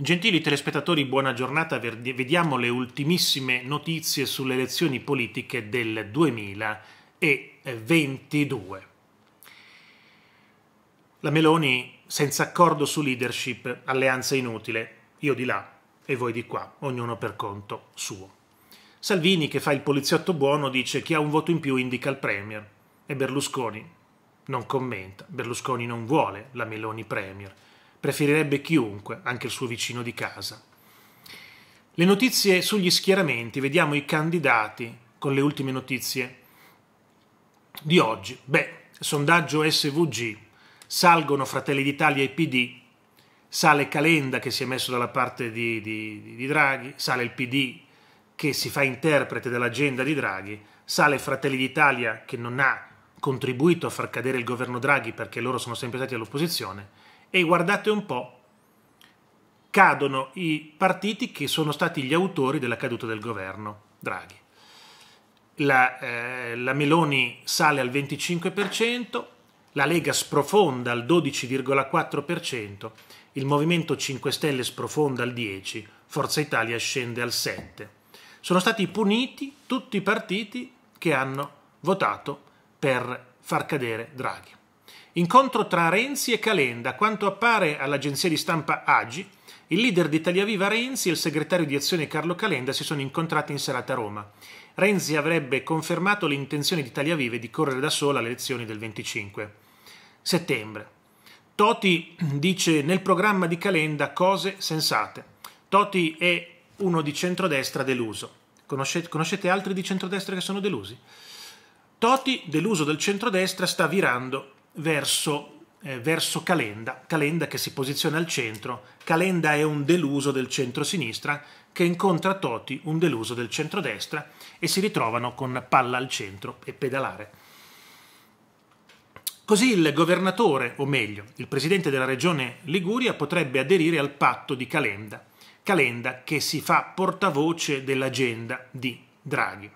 Gentili telespettatori, buona giornata. Vediamo le ultimissime notizie sulle elezioni politiche del 2022. La Meloni senza accordo su leadership, alleanza inutile, io di là e voi di qua, ognuno per conto suo. Salvini, che fa il poliziotto buono, dice chi ha un voto in più indica il Premier e Berlusconi non commenta, Berlusconi non vuole la Meloni Premier preferirebbe chiunque, anche il suo vicino di casa. Le notizie sugli schieramenti, vediamo i candidati con le ultime notizie di oggi. Beh, sondaggio SVG, salgono Fratelli d'Italia e PD, sale Calenda che si è messo dalla parte di, di, di Draghi, sale il PD che si fa interprete dell'agenda di Draghi, sale Fratelli d'Italia che non ha contribuito a far cadere il governo Draghi perché loro sono sempre stati all'opposizione e guardate un po', cadono i partiti che sono stati gli autori della caduta del governo Draghi. La, eh, la Meloni sale al 25%, la Lega sprofonda al 12,4%, il Movimento 5 Stelle sprofonda al 10%, Forza Italia scende al 7%. Sono stati puniti tutti i partiti che hanno votato per far cadere Draghi. Incontro tra Renzi e Calenda. Quanto appare all'agenzia di stampa Agi, il leader di Italia Viva Renzi e il segretario di azione Carlo Calenda si sono incontrati in serata a Roma. Renzi avrebbe confermato l'intenzione di Italia Viva di correre da sola alle elezioni del 25 settembre. Toti dice nel programma di Calenda cose sensate. Toti è uno di centrodestra deluso. Conoscete, conoscete altri di centrodestra che sono delusi? Toti, deluso del centrodestra, sta virando verso, eh, verso Calenda, Calenda che si posiziona al centro, Calenda è un deluso del centro-sinistra che incontra Toti, un deluso del centro-destra, e si ritrovano con palla al centro e pedalare. Così il governatore, o meglio, il presidente della regione Liguria potrebbe aderire al patto di Calenda, Calenda che si fa portavoce dell'agenda di Draghi.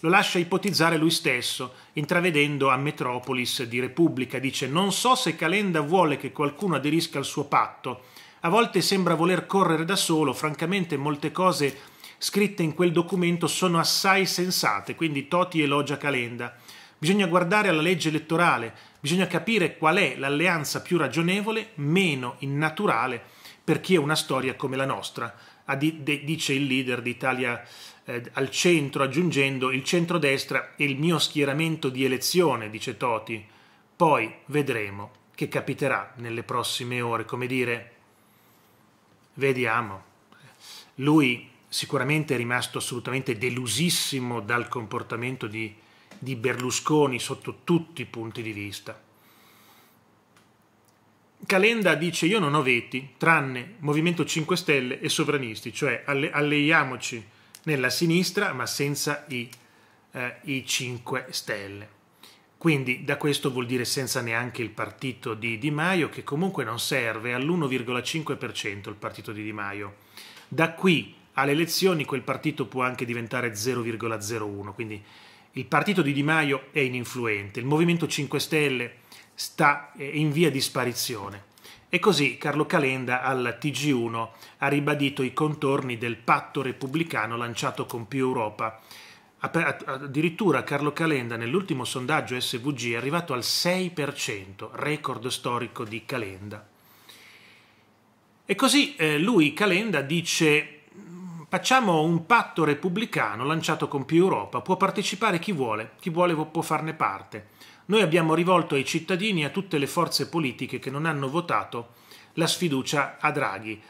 Lo lascia ipotizzare lui stesso, intravedendo a Metropolis di Repubblica. Dice: Non so se Calenda vuole che qualcuno aderisca al suo patto. A volte sembra voler correre da solo, francamente molte cose scritte in quel documento sono assai sensate, quindi Toti elogia Calenda. Bisogna guardare alla legge elettorale, bisogna capire qual è l'alleanza più ragionevole, meno innaturale per chi ha una storia come la nostra dice il leader d'Italia eh, al centro, aggiungendo il centrodestra è il mio schieramento di elezione, dice Toti. Poi vedremo che capiterà nelle prossime ore, come dire, vediamo. Lui sicuramente è rimasto assolutamente delusissimo dal comportamento di, di Berlusconi sotto tutti i punti di vista. Calenda dice io non ho veti, tranne Movimento 5 Stelle e sovranisti, cioè alle, alleiamoci nella sinistra ma senza i, eh, i 5 Stelle. Quindi da questo vuol dire senza neanche il partito di Di Maio, che comunque non serve all'1,5% il partito di Di Maio. Da qui alle elezioni quel partito può anche diventare 0,01, quindi il partito di Di Maio è ininfluente, il Movimento 5 Stelle sta eh, in via di sparizione. E così Carlo Calenda al TG1 ha ribadito i contorni del patto repubblicano lanciato con più Europa. Addirittura Carlo Calenda nell'ultimo sondaggio SVG è arrivato al 6%, record storico di Calenda. E così eh, lui, Calenda, dice facciamo un patto repubblicano lanciato con più Europa, può partecipare chi vuole, chi vuole può farne parte noi abbiamo rivolto ai cittadini e a tutte le forze politiche che non hanno votato la sfiducia a Draghi,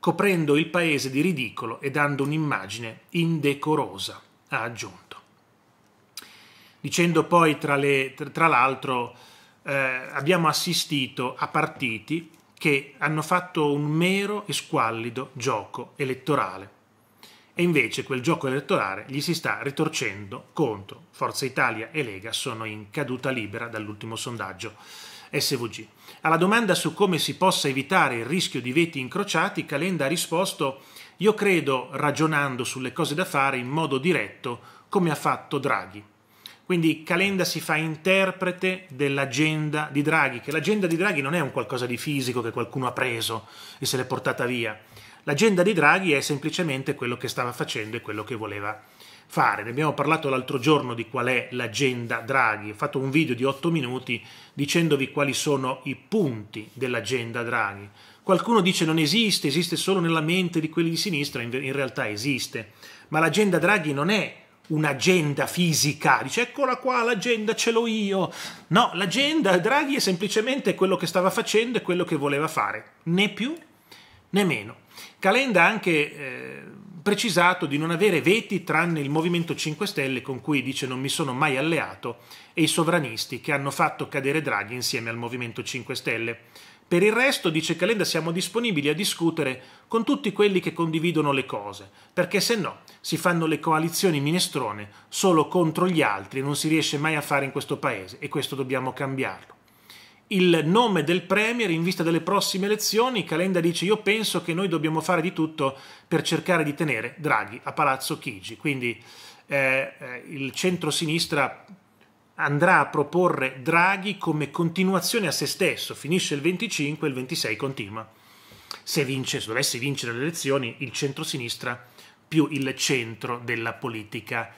coprendo il paese di ridicolo e dando un'immagine indecorosa, ha aggiunto. Dicendo poi, tra, l'altro, eh, abbiamo assistito a partiti che hanno fatto un mero e squallido gioco elettorale e invece quel gioco elettorale gli si sta ritorcendo contro. Forza Italia e Lega sono in caduta libera dall'ultimo sondaggio SVG. Alla domanda su come si possa evitare il rischio di veti incrociati, Calenda ha risposto io credo ragionando sulle cose da fare in modo diretto come ha fatto Draghi. Quindi Calenda si fa interprete dell'agenda di Draghi, che l'agenda di Draghi non è un qualcosa di fisico che qualcuno ha preso e se l'è portata via L'agenda di Draghi è semplicemente quello che stava facendo e quello che voleva fare. Ne abbiamo parlato l'altro giorno di qual è l'agenda Draghi, ho fatto un video di 8 minuti dicendovi quali sono i punti dell'agenda Draghi. Qualcuno dice non esiste, esiste solo nella mente di quelli di sinistra, in realtà esiste, ma l'agenda Draghi non è un'agenda fisica, dice eccola qua l'agenda ce l'ho io. No, l'agenda Draghi è semplicemente quello che stava facendo e quello che voleva fare, né più né meno. Calenda ha anche eh, precisato di non avere veti tranne il Movimento 5 Stelle con cui dice non mi sono mai alleato e i sovranisti che hanno fatto cadere Draghi insieme al Movimento 5 Stelle. Per il resto, dice Calenda, siamo disponibili a discutere con tutti quelli che condividono le cose, perché se no si fanno le coalizioni minestrone solo contro gli altri e non si riesce mai a fare in questo paese e questo dobbiamo cambiarlo il nome del Premier in vista delle prossime elezioni. Calenda dice io penso che noi dobbiamo fare di tutto per cercare di tenere Draghi a Palazzo Chigi. Quindi eh, eh il centro-sinistra andrà a proporre Draghi come continuazione a se stesso. Finisce il 25 e il 26 continua. Se, vince, se dovesse vincere le elezioni, il centro-sinistra più il centro della politica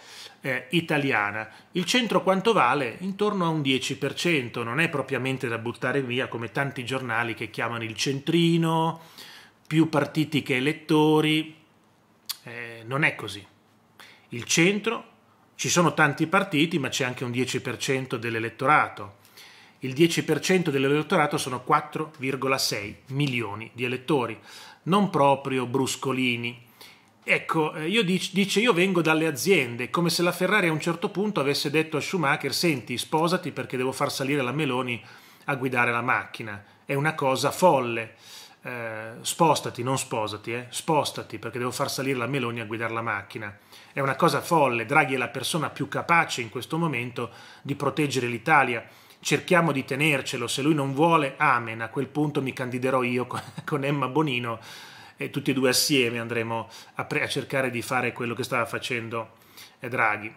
eh, italiana. Il centro quanto vale? Intorno a un 10%, non è propriamente da buttare via come tanti giornali che chiamano il centrino, più partiti che elettori, eh, non è così. Il centro, ci sono tanti partiti ma c'è anche un 10% dell'elettorato. Il 10% dell'elettorato sono 4,6 milioni di elettori, non proprio bruscolini, Ecco, eh, io dic- dice io vengo dalle aziende, come se la Ferrari a un certo punto avesse detto a Schumacher senti sposati perché devo far salire la Meloni a guidare la macchina, è una cosa folle, eh, spostati, non sposati, eh, spostati perché devo far salire la Meloni a guidare la macchina, è una cosa folle, Draghi è la persona più capace in questo momento di proteggere l'Italia, cerchiamo di tenercelo, se lui non vuole, amen, a quel punto mi candiderò io con, con Emma Bonino e tutti e due assieme andremo a, pre- a cercare di fare quello che stava facendo eh, Draghi.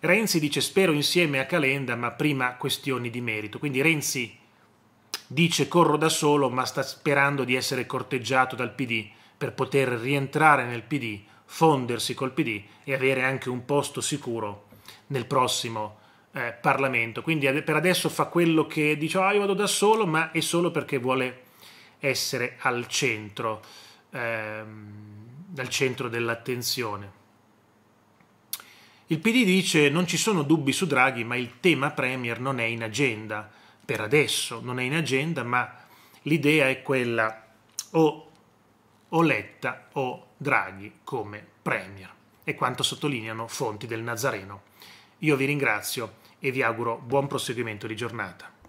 Renzi dice spero insieme a Calenda, ma prima questioni di merito. Quindi Renzi dice corro da solo, ma sta sperando di essere corteggiato dal PD per poter rientrare nel PD, fondersi col PD e avere anche un posto sicuro nel prossimo eh, Parlamento. Quindi per adesso fa quello che dice, ah, io vado da solo, ma è solo perché vuole essere al centro ehm, al centro dell'attenzione. Il PD dice non ci sono dubbi su Draghi, ma il tema Premier non è in agenda, per adesso non è in agenda, ma l'idea è quella o, o Letta o Draghi come Premier. E quanto sottolineano fonti del Nazareno. Io vi ringrazio e vi auguro buon proseguimento di giornata.